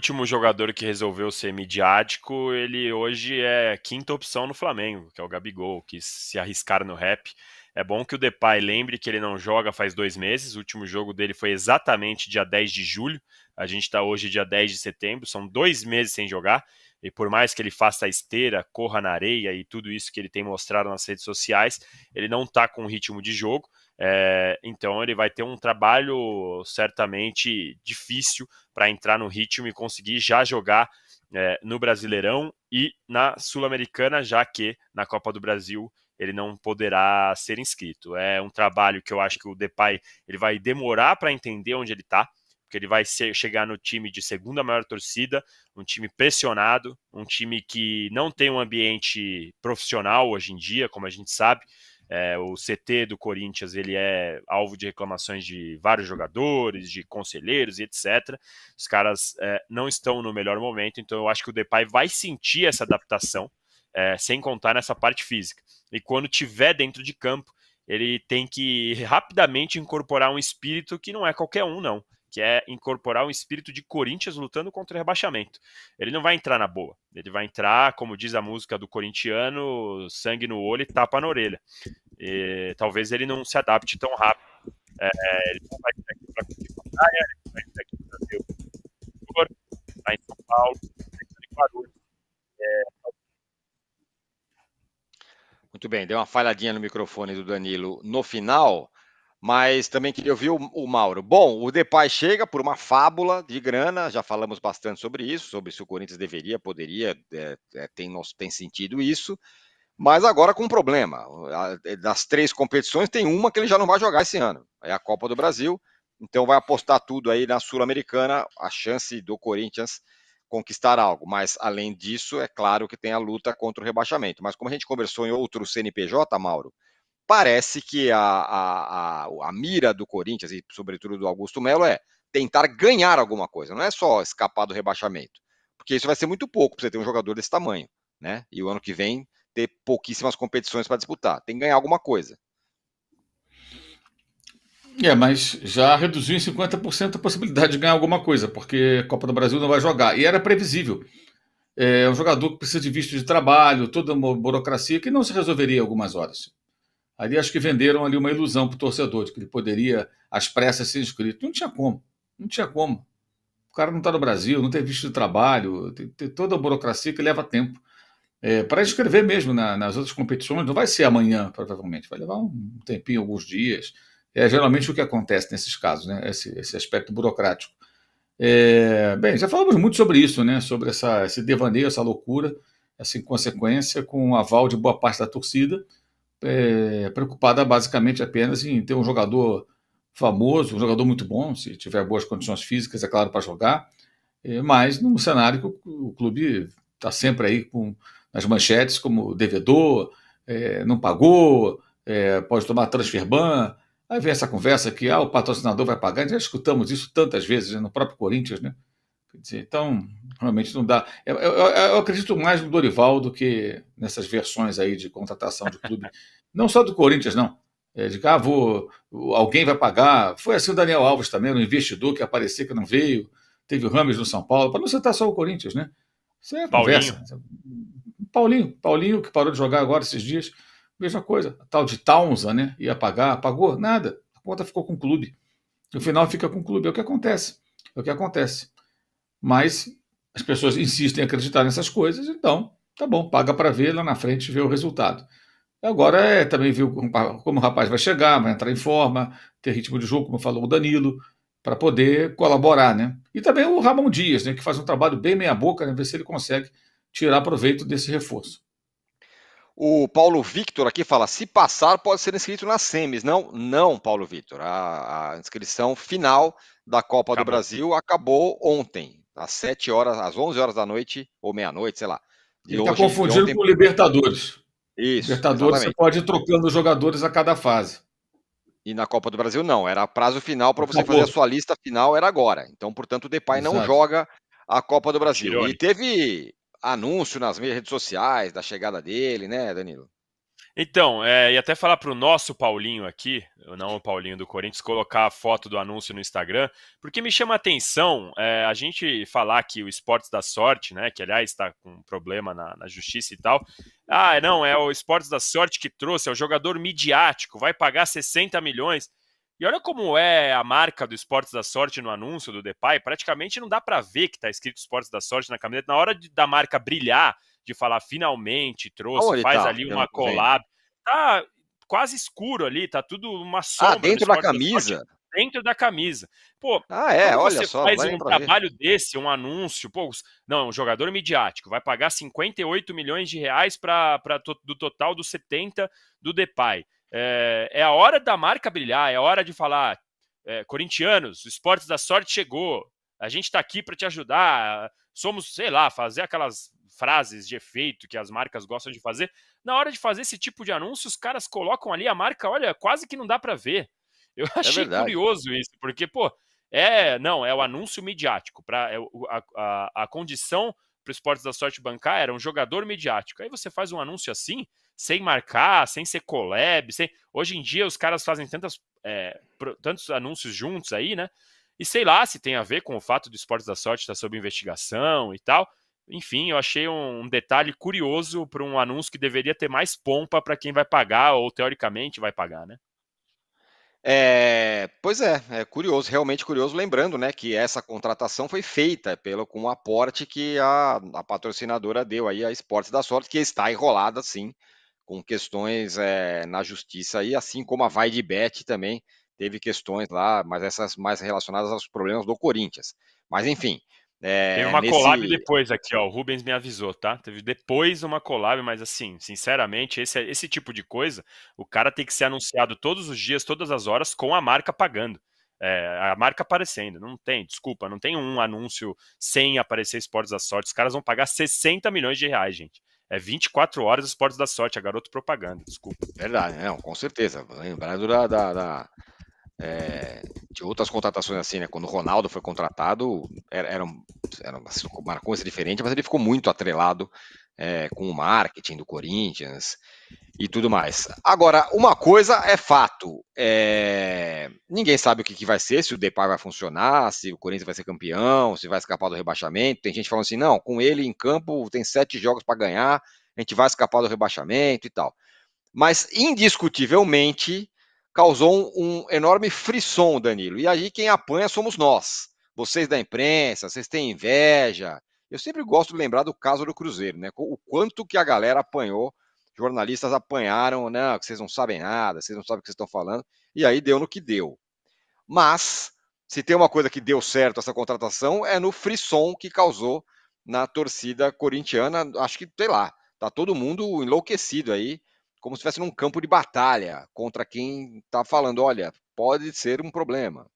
último jogador que resolveu ser midiático, ele hoje é quinta opção no Flamengo, que é o Gabigol, que se arriscar no rap. É bom que o Depay lembre que ele não joga faz dois meses. O último jogo dele foi exatamente dia 10 de julho. A gente está hoje dia 10 de setembro. São dois meses sem jogar. E por mais que ele faça a esteira, corra na areia e tudo isso que ele tem mostrado nas redes sociais, ele não está com ritmo de jogo. É, então ele vai ter um trabalho certamente difícil para entrar no ritmo e conseguir já jogar é, no Brasileirão e na Sul-Americana, já que na Copa do Brasil ele não poderá ser inscrito. É um trabalho que eu acho que o Depay ele vai demorar para entender onde ele está, porque ele vai ser, chegar no time de segunda maior torcida, um time pressionado, um time que não tem um ambiente profissional hoje em dia, como a gente sabe. É, o CT do Corinthians ele é alvo de reclamações de vários jogadores, de conselheiros e etc. Os caras é, não estão no melhor momento, então eu acho que o Depay vai sentir essa adaptação, é, sem contar nessa parte física. E quando tiver dentro de campo, ele tem que rapidamente incorporar um espírito que não é qualquer um, não que é incorporar um espírito de Corinthians lutando contra o rebaixamento. Ele não vai entrar na boa, ele vai entrar, como diz a música do corintiano, sangue no olho e tapa na orelha. E, talvez ele não se adapte tão rápido. É, ele não vai aqui para ele vai aqui tá em São Paulo, tá em Guarulhos. É... Tá Muito bem, deu uma falhadinha no microfone do Danilo no final. Mas também queria ouvir o, o, Mauro. Bom, o Depay chega por uma fábula de grana, já falamos bastante sobre isso, sobre se o Corinthians deveria, poderia, é, é, tem, tem sentido isso, mas agora com um problema. É, das três competições, tem uma que ele já não vai jogar esse ano, é a Copa do Brasil, então vai apostar tudo aí na Sul-Americana, a chance do Corinthians conquistar algo. Mas, além disso, é claro que tem a luta contra o rebaixamento. Mas como a gente conversou em outro CNPJ, Mauro, parece que a, a, a, a mira do Corinthians, e sobretudo do Augusto Melo, é tentar ganhar alguma coisa, não é só escapar do rebaixamento, porque isso vai ser muito pouco para você ter um jogador desse tamanho, né? E o ano que vem ter pouquíssimas competições para disputar, tem que ganhar alguma coisa. É, mas já reduziu em 50% a possibilidade de ganhar alguma coisa, porque a Copa do Brasil não vai jogar. E era previsível. É um jogador que precisa de visto de trabalho, toda uma burocracia que não se resolveria em algumas horas. Ali acho que venderam ali uma ilusão para o torcedor, de que ele poderia, às pressas, ser inscrito. Não tinha como, não tinha como. O cara não está no Brasil, não tem visto de trabalho, tem, tem toda a burocracia que leva tempo. É, para escrever mesmo na, nas outras competições, não vai ser amanhã, provavelmente, vai levar um tempinho, alguns dias. É geralmente o que acontece nesses casos, né? esse, esse aspecto burocrático. É, bem, já falamos muito sobre isso, né? sobre essa, esse devaneio, essa loucura, essa inconsequência, com o aval de boa parte da torcida é, preocupada basicamente apenas em ter um jogador famoso, um jogador muito bom, se tiver boas condições físicas, é claro, para jogar, é, mas num cenário que o, o clube está sempre aí com, nas manchetes como devedor, é, não pagou, é, pode tomar transferban, Aí vem essa conversa que ah, o patrocinador vai pagar, já escutamos isso tantas vezes né, no próprio Corinthians, né? então, realmente não dá. Eu, eu, eu, acredito mais no Dorival do que nessas versões aí de contratação de clube. não só do Corinthians, não. É de cá, ah, vou, alguém vai pagar. Foi assim o Daniel Alves também, um investidor que apareceu que não veio. Teve o Rames no São Paulo, para não citar só o Corinthians, né? Isso é Paulinho. conversa. Paulinho, Paulinho, que parou de jogar agora esses dias, mesma coisa. A tal de Taunza, né? Ia pagar, pagou, nada. A conta ficou com o clube. No final fica com o clube. É o que acontece. É o que acontece. Mas as pessoas insistem em acreditar nessas coisas, então tá bom, paga para ver lá na frente, ver o resultado. Agora é também ver como o rapaz vai chegar, vai entrar em forma, ter ritmo de jogo, como falou o Danilo, para poder colaborar, né? E também o Ramon Dias, né, que faz um trabalho bem meia-boca, né, ver se ele consegue tirar proveito desse reforço. O Paulo Victor aqui fala: se passar, pode ser inscrito nas Semes, Não, não, Paulo Victor. A, a inscrição final da Copa acabou. do Brasil acabou ontem às 7 horas, às 11 horas da noite, ou meia-noite, sei lá. Ele está confundindo ontem... com o Libertadores. Isso. Libertadores, exatamente. você pode ir trocando os jogadores a cada fase. E na Copa do Brasil, não. Era prazo final para você fazer a sua lista final, era agora. Então, portanto, o Depay Exato. não joga a Copa do Brasil. Tirone. E teve anúncio nas redes sociais da chegada dele, né, Danilo? Então, é, e até falar para o nosso Paulinho aqui, não o Paulinho do Corinthians, colocar a foto do anúncio no Instagram, porque me chama a atenção é, a gente falar que o Esportes da Sorte, né, que aliás está com um problema na, na, justiça e tal, ah, não, é o Esportes da Sorte que trouxe, é o jogador midiático, vai pagar 60 milhões. E olha como é a marca do Esportes da Sorte no anúncio do Depay, praticamente não dá para ver que está escrito Esportes da Sorte na camiseta, na hora de, da marca brilhar de falar finalmente trouxe, faz tá? ali uma collab. Tá quase escuro ali, tá tudo uma ah, sombra. Ah, dentro da camisa. Esporte, dentro da camisa. Pô, ah, é, olha você só, faz um trabalho ver. desse, um anúncio, pô, não, um jogador midiático vai pagar 58 milhões de reais para do total dos 70 do Depay. É, é, a hora da marca brilhar, é a hora de falar, é, corintianos, o Esportes da Sorte chegou, a gente está aqui para te ajudar, somos, sei lá, fazer aquelas frases de efeito que as marcas gostam de fazer. Na hora de fazer esse tipo de anúncio, os caras colocam ali a marca, olha, quase que não dá para ver. Eu é achei é curioso isso, porque, pô, é, não, é o anúncio midiático. Pra, é, a, a, a condição para o esporte da sorte bancar era um jogador midiático. Aí você faz um anúncio assim, sem marcar, sem ser collab, sem... Hoje em dia os caras fazem tantas, é, tantos anúncios juntos aí, né? E sei lá se tem a ver com o fato do Esportes da Sorte estar tá sob investigação e tal, enfim, eu achei um detalhe curioso para um anúncio que deveria ter mais pompa para quem vai pagar, ou teoricamente vai pagar, né? É, pois é, é curioso, realmente curioso, lembrando né, que essa contratação foi feita pelo, com o aporte que a, a patrocinadora deu aí a Esportes da Sorte, que está enrolada sim, com questões é, na justiça e assim como a Vai de Bet também teve questões lá, mas essas mais relacionadas aos problemas do Corinthians. Mas enfim, é, uma nesse... collab depois aqui, ó. O Rubens me avisou, tá? Teve depois uma collab, mas assim, sinceramente, esse, esse tipo de coisa, o cara tem que ser anunciado todos os dias, todas as horas, com a marca pagando. É, a marca aparecendo. Não tem, desculpa, não tem um anúncio sem aparecer Esportes da Sorte. Os caras vão pagar 60 milhões de reais, gente. É 24 horas Esportes da Sorte, a garoto propaganda, desculpa. Verdade, não, com certeza. Lembrando da, da, da é, de outras contratações assim, né? Quando o Ronaldo foi contratado, era, era, era uma assim, coisa diferente, mas ele ficou muito atrelado é, com o marketing do Corinthians e tudo mais. Agora, uma coisa é fato: é... ninguém sabe o que, que, vai ser, se o Depay vai funcionar, se o Corinthians vai ser campeão, se vai escapar do rebaixamento. Tem gente falando assim: não, com ele em campo tem sete jogos para ganhar, a gente vai escapar do rebaixamento e tal. Mas, indiscutivelmente, causou um, um enorme frisson, Danilo. E aí quem apanha somos nós. Vocês da imprensa, vocês têm inveja. Eu sempre gosto de lembrar do caso do Cruzeiro, né? O quanto que a galera apanhou, jornalistas apanharam, não, que vocês não sabem nada, vocês não sabem o que vocês estão falando, e aí deu no que deu. Mas, se tem uma coisa que deu certo essa contratação, é no frisson que causou na torcida corintiana, acho que, sei lá, tá todo mundo enlouquecido aí, como se estivesse num campo de batalha contra quem está falando, olha, pode ser um problema.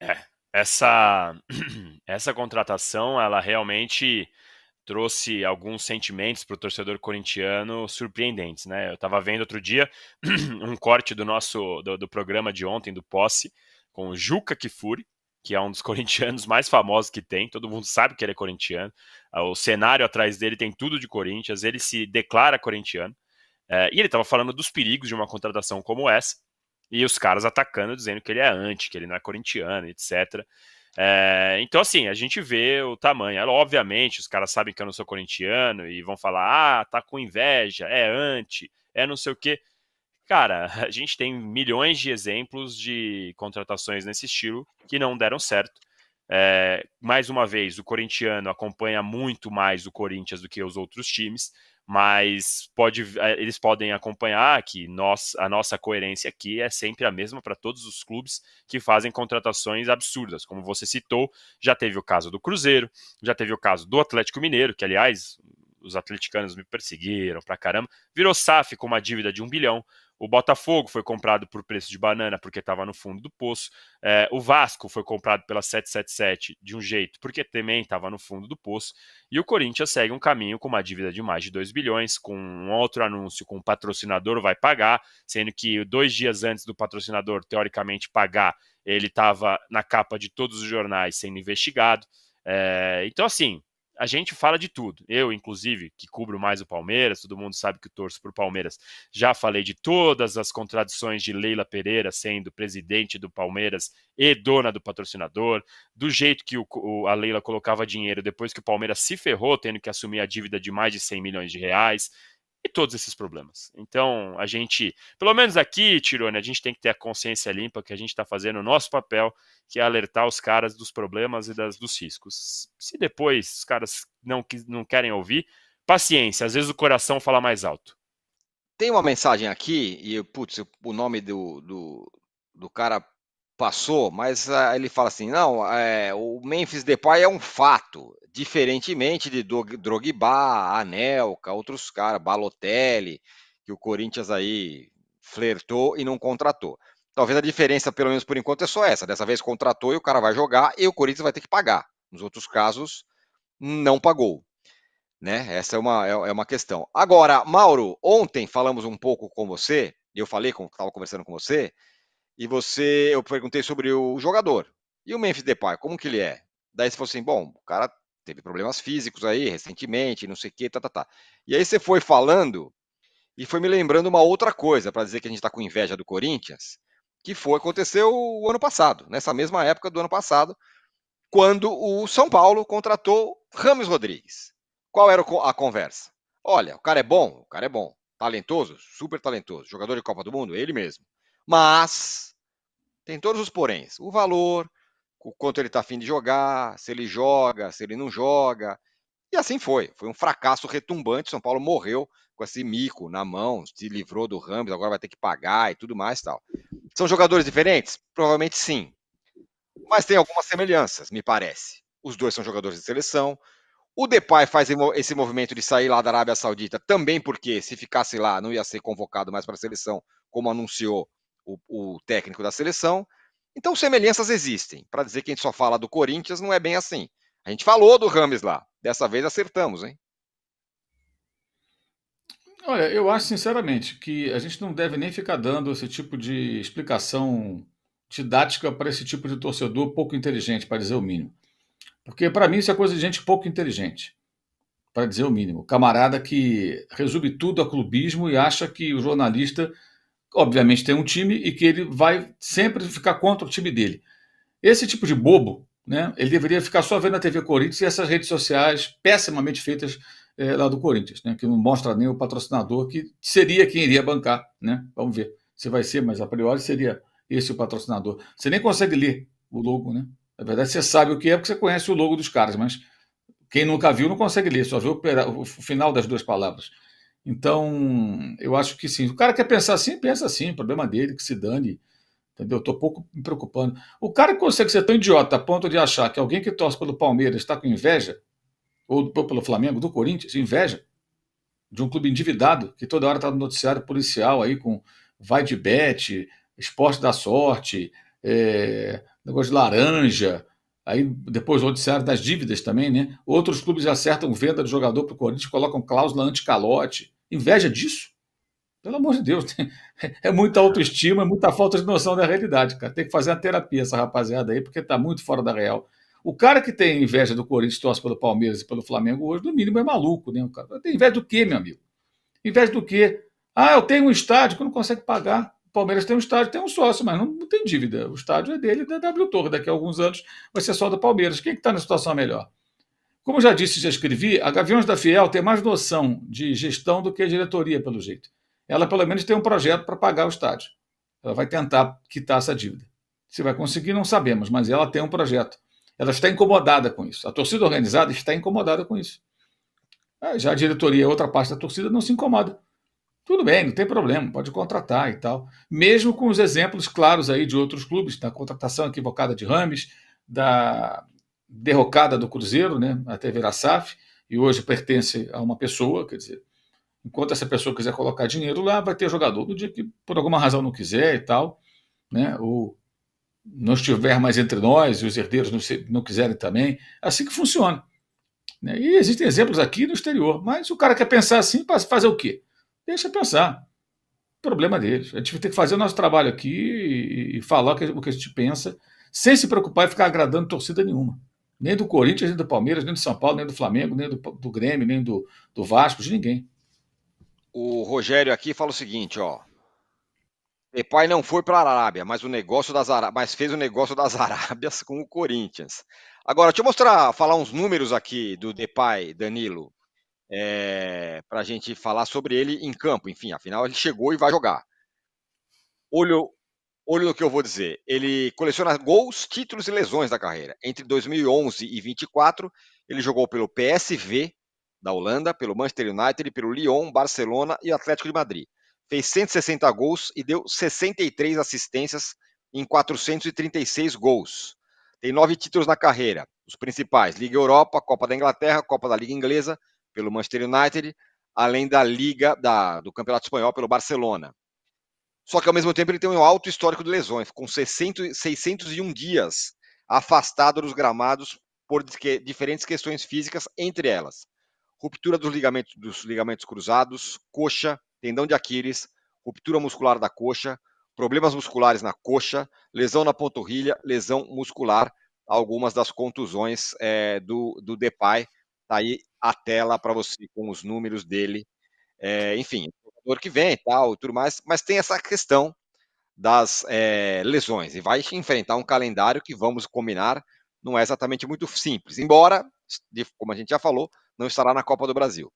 É, essa, essa contratação, ela realmente trouxe alguns sentimentos para o torcedor corintiano surpreendentes, né? Eu estava vendo outro dia um corte do nosso do, do, programa de ontem do Posse com o Juca Kifuri, que é um dos corintianos mais famosos que tem. Todo mundo sabe que ele é corintiano. Ah, o cenário atrás dele tem tudo de Corinthians. Ele se declara corintiano. É, e ele estava falando dos perigos de uma contratação como essa, e os caras atacando, dizendo que ele é anti, que ele não é corintiano, etc. É, então, assim, a gente vê o tamanho. É, obviamente, os caras sabem que eu não sou corintiano e vão falar, ah, tá com inveja, é anti, é não sei o quê. Cara, a gente tem milhões de exemplos de contratações nesse estilo que não deram certo. É, mais uma vez, o corintiano acompanha muito mais o Corinthians do que os outros times mas pode, eh, eles podem acompanhar que nós, a nossa coerência aqui é sempre a mesma para todos os clubes que fazem contratações absurdas. Como você citou, já teve o caso do Cruzeiro, já teve o caso do Atlético Mineiro, que aliás os atleticanos me perseguiram pra caramba, virou SAF com uma dívida de um bilhão. O Botafogo foi comprado por preço de banana porque estava no fundo do poço. É, o Vasco foi comprado pela 777 de um jeito porque também estava no fundo do poço. E o Corinthians segue um caminho com uma dívida de mais de 2 bilhões, com um outro anúncio com o um patrocinador vai pagar, sendo que dois dias antes do patrocinador, teoricamente, pagar, ele estava na capa de todos os jornais sendo investigado. É, então, assim, a gente fala de tudo. Eu, inclusive, que cubro mais o Palmeiras, todo mundo sabe que torço para o Palmeiras, já falei de todas as contradições de Leila Pereira sendo presidente do Palmeiras e dona do patrocinador, do jeito que o, o, a Leila colocava dinheiro depois que o Palmeiras se ferrou, tendo que assumir a dívida de mais de 100 milhões de reais e todos esses problemas. Então, a gente, pelo menos aqui, Tirone, a gente tem que ter a consciência limpa que a gente está fazendo o nosso papel, que é alertar os caras dos problemas e das, dos riscos. Se depois os caras não, não querem ouvir, paciência, às vezes o coração fala mais alto. Tem uma mensagem aqui, e putz, o nome do, do, do cara passou, mas ah, ele fala assim: não, é, o Memphis Depay é um fato, diferentemente de Drogba, Anelka, outros caras, Balotelli, que o Corinthians aí flertou e não contratou. Talvez a diferença, pelo menos por enquanto, é só essa. Dessa vez contratou e o cara vai jogar e o Corinthians vai ter que pagar. Nos outros casos, não pagou. Né? Essa é uma, é, é uma questão. Agora, Mauro, ontem falamos um pouco com você, eu falei, estava conversando com você, e você, eu perguntei sobre o jogador. E o Memphis Depay, como que ele é? Daí você falou assim, bom, o cara teve problemas físicos aí recentemente, não sei o que, tá, tá, tá. E aí você foi falando e foi me lembrando uma outra coisa, para dizer que a gente está com inveja do Corinthians, que foi aconteceu o ano passado, nessa mesma época do ano passado, quando o São Paulo contratou Ramos Rodrigues. Qual era a conversa? Olha, o cara é bom, o cara é bom, talentoso, super talentoso, jogador de Copa do Mundo, ele mesmo. Mas tem todos os poréns. O valor, o quanto ele está afim de jogar, se ele joga, se ele não joga. E assim foi. Foi um fracasso retumbante. São Paulo morreu com esse mico na mão, se livrou do Ramos, agora vai ter que pagar e tudo mais tal. São jogadores diferentes? Provavelmente sim. Mas tem algumas semelhanças, me parece. Os dois são jogadores de seleção. O Depay faz esse movimento de sair lá da Arábia Saudita também porque se ficasse lá não ia ser convocado mais para a seleção, como anunciou o, o técnico da seleção. Então, semelhanças existem. Para dizer que a gente só fala do Corinthians, não é bem assim. A gente falou do Rames lá. Dessa vez acertamos, hein? Olha, eu acho sinceramente que a gente não deve nem ficar dando esse tipo de explicação didática para esse tipo de torcedor pouco inteligente, para dizer o mínimo. Porque para mim isso é coisa de gente pouco inteligente, para dizer o mínimo. Camarada que resume tudo a clubismo e acha que o jornalista obviamente, tem um time e que ele vai sempre ficar contra o time dele. Esse tipo de bobo, né, ele deveria ficar só vendo a TV Corinthians e essas redes sociais pessimamente feitas é, lá do Corinthians, né, que não mostra nem o patrocinador, que seria quem iria bancar. Né? Vamos ver se vai ser, mas a priori seria esse o patrocinador. Você nem consegue ler o logo, né? Na verdade, você sabe o que é porque você conhece o logo dos caras, mas quem nunca viu não consegue ler, só vê o, o final das duas palavras. Então, eu acho que sim. O cara quer pensar assim, pensa assim, problema dele, que se dane. Entendeu? Estou pouco me preocupando. O cara que consegue ser tão idiota a ponto de achar que alguém que torce pelo Palmeiras está com inveja, ou pelo Flamengo, do Corinthians, inveja, de um clube endividado, que toda hora está no noticiário policial aí com vai de bet, esporte da sorte, é, negócio de laranja, Aí depois o noticiário das dívidas também, né? Outros clubes acertam venda de jogador para o Corinthians, colocam cláusula anticalote. Inveja disso? Pelo amor de Deus, é muita autoestima, é muita falta de noção da realidade, cara. Tem que fazer a terapia essa rapaziada aí, porque está muito fora da real. O cara que tem inveja do Corinthians, torce pelo Palmeiras e pelo Flamengo hoje, no mínimo é maluco, né? O cara tem inveja do quê, meu amigo? Inveja do quê? Ah, eu tenho um estádio que não consegue pagar. Palmeiras tem um estádio, tem um sócio, mas não, tem dívida. O estádio é dele da W Torre. Daqui a alguns anos vai ser só do Palmeiras. Quem é está que tá na situação melhor? Como já disse, já escrevi, a Gaviões da Fiel tem mais noção de gestão do que a diretoria, pelo jeito. Ela, pelo menos, tem um projeto para pagar o estádio. Ela vai tentar quitar essa dívida. Se vai conseguir, não sabemos, mas ela tem um projeto. Ela está incomodada com isso. A torcida organizada está incomodada com isso. É, já a diretoria, outra parte da torcida, não se incomoda. Tudo bem, não tem problema, pode contratar e tal. Mesmo com os exemplos claros aí de outros clubes, da contratação equivocada de Rames, da derrocada do Cruzeiro, né, até virar SAF, e hoje pertence a uma pessoa, quer dizer, enquanto essa pessoa quiser colocar dinheiro lá, vai ter jogador. No dia que por alguma razão não quiser e tal, né, ou não estiver mais entre nós e os herdeiros não, se, não quiserem também, assim que funciona. Né? E existem exemplos aqui no exterior, mas o cara quer pensar assim para fazer o quê? Deixa pensar. Problema deles. A gente vai ter que fazer o nosso trabalho aqui e, e falar o que, a gente pensa, sem se preocupar e ficar agradando torcida nenhuma. Nem do Corinthians, nem do Palmeiras, nem do São Paulo, nem do Flamengo, nem do, do Grêmio, nem do, do Vasco, de ninguém. O Rogério aqui fala o seguinte, ó. Depay não foi para a Arábia, mas o negócio das Ará... mas fez o negócio das Arábias com o Corinthians. Agora, deixa eu mostrar, falar uns números aqui do Depay, Danilo é, eh, para a gente falar sobre ele em campo. Enfim, afinal ele chegou e vai jogar. Olho, olho no que eu vou dizer. Ele coleciona gols, títulos e lesões da carreira. Entre 2011 e 24, ele jogou pelo PSV da Holanda, pelo Manchester United, pelo Lyon, Barcelona e Atlético de Madrid. Fez 160 gols e deu 63 assistências em 436 gols. Tem nove títulos na carreira, os principais: Liga Europa, Copa da Inglaterra, Copa da Liga Inglesa, pelo Manchester United, além da Liga da, do Campeonato Espanhol pelo Barcelona. Só que ao mesmo tempo ele tem um alto histórico de lesões, com 600, 601 dias afastado dos gramados por diferentes questões físicas, entre elas ruptura dos ligamentos, dos ligamentos cruzados, coxa, tendão de Aquiles, ruptura muscular da coxa, problemas musculares na coxa, lesão na panturrilha, lesão muscular, algumas das contusões é, do, do Depay, tá aí a tela para você com os números dele. É, enfim, o é jogador que vem e tal, tudo mais, mas tem essa questão das é, lesões e vai enfrentar um calendário que vamos combinar não é exatamente muito simples, embora, como a gente já falou, não estará na Copa do Brasil.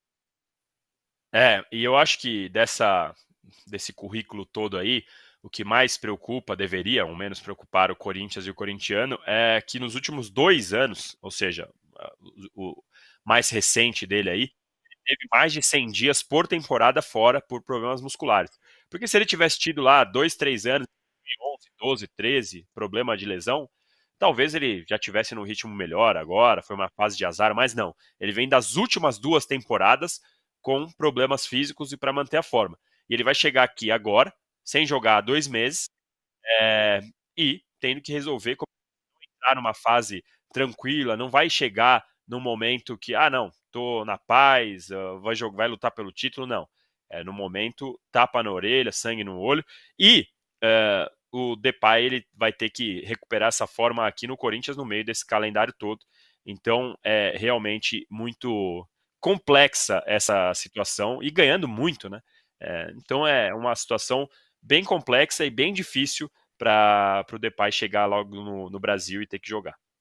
É, e eu acho que dessa desse currículo todo aí, o que mais preocupa, deveria, ou menos preocupar o Corinthians e o corintiano, é que nos últimos dois anos, ou seja, o, mais recente dele aí, teve mais de 100 dias por temporada fora por problemas musculares. Porque se ele tivesse tido lá 2, 3 anos, 11, 12, 13, problema de lesão, talvez ele já tivesse num ritmo melhor agora, foi uma fase de azar, mas não. Ele vem das últimas duas temporadas com problemas físicos e para manter a forma. E ele vai chegar aqui agora, sem jogar há dois meses, é, e tendo que resolver como entrar numa fase tranquila, não vai chegar num momento que, ah, não, tô na paz, ah, vai, jogar, vai lutar pelo título, não. É, no momento, tapa na orelha, sangue no olho. E é, o Depay ele vai ter que recuperar essa forma aqui no Corinthians no meio desse calendário todo. Então é realmente muito complexa essa situação e ganhando muito, né? É, então é uma situação bem complexa e bem difícil para o Depay chegar logo no, no Brasil e ter que jogar.